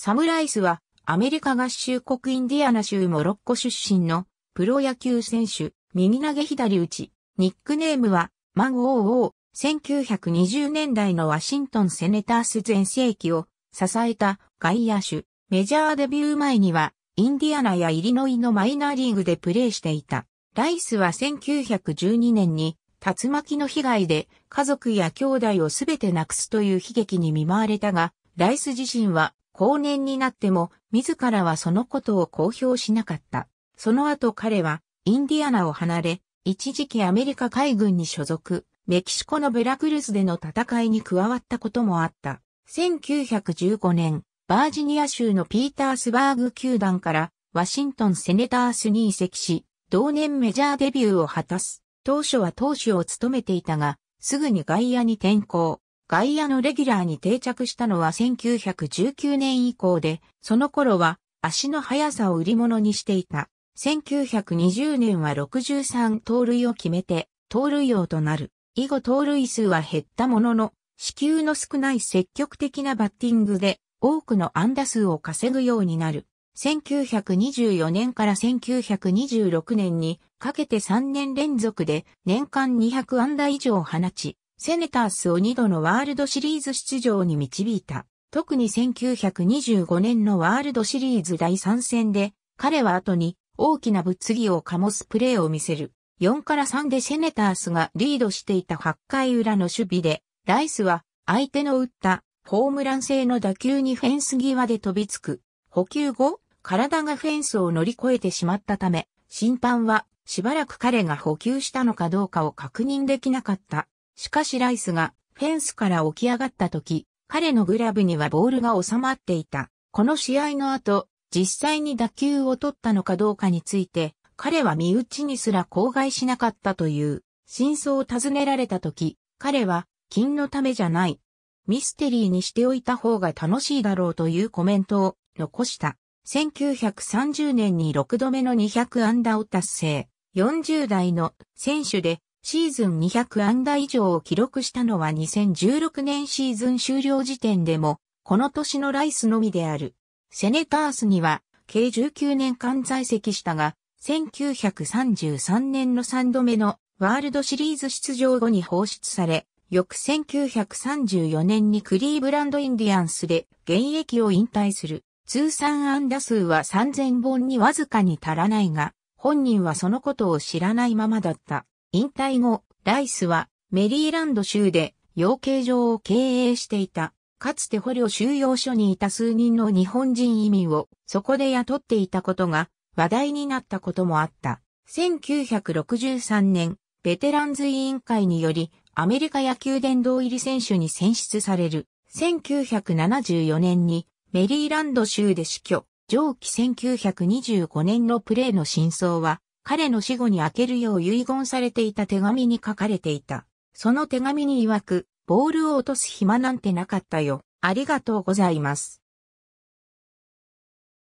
サムライスはアメリカ合衆国インディアナ州モロッコ出身のプロ野球選手、右投げ左打ち、ニックネームはマン・オー・1920年代のワシントンセネタース全盛期を支えた外野手、メジャーデビュー前にはインディアナやイリノイのマイナーリーグでプレーしていた。ライスは1912年に竜巻の被害で家族や兄弟をすべて亡くすという悲劇に見舞われたが、ライス自身は後年になっても自らはそのことを公表しなかった。その後彼はインディアナを離れ、一時期アメリカ海軍に所属、メキシコのベラクルスでの戦いに加わったこともあった。1915年、バージニア州のピータースバーグ球団からワシントンセネタースに移籍し、同年メジャーデビューを果たす。当初は投手を務めていたが、すぐに外野に転向。外野のレギュラーに定着したのは1919年以降で、その頃は足の速さを売り物にしていた。1920年は63盗塁を決めて、盗塁王となる。以後盗塁数は減ったものの、支給の少ない積極的なバッティングで多くの安打数を稼ぐようになる。1924年から1926年にかけて3年連続で年間200安打以上を放ち、セネタースを2度のワールドシリーズ出場に導いた。特に1925年のワールドシリーズ第3戦で、彼は後に大きな物議を醸すプレーを見せる。4から3でセネタースがリードしていた8回裏の守備で、ライスは相手の打ったホームラン性の打球にフェンス際で飛びつく。補給後、体がフェンスを乗り越えてしまったため、審判はしばらく彼が補給したのかどうかを確認できなかった。しかしライスがフェンスから起き上がった時、彼のグラブにはボールが収まっていた。この試合の後、実際に打球を取ったのかどうかについて、彼は身内にすら口外しなかったという、真相を尋ねられた時、彼は、金のためじゃない。ミステリーにしておいた方が楽しいだろうというコメントを残した。1930年に6度目の200安打を達成。40代の選手でシーズン200安打以上を記録したのは2016年シーズン終了時点でも、この年のライスのみである。セネタースには、計19年間在籍したが、1933年の3度目のワールドシリーズ出場後に放出され、翌1934年にクリーブランドインディアンスで現役を引退する。通算安打数は3000本にわずかに足らないが、本人はそのことを知らないままだった。引退後、ライスはメリーランド州で養鶏場を経営していた。かつて捕虜収容所にいた数人の日本人移民をそこで雇っていたことが話題になったこともあった。1963年、ベテランズ委員会によりアメリカ野球殿堂入り選手に選出される。1974年にメリーランド州で死去。上記1925年のプレーの真相は彼の死後に開けるよう遺言されていた手紙に書かれていた。その手紙に曰く、ボールを落とす暇なんてなかったよ。ありがとうございます。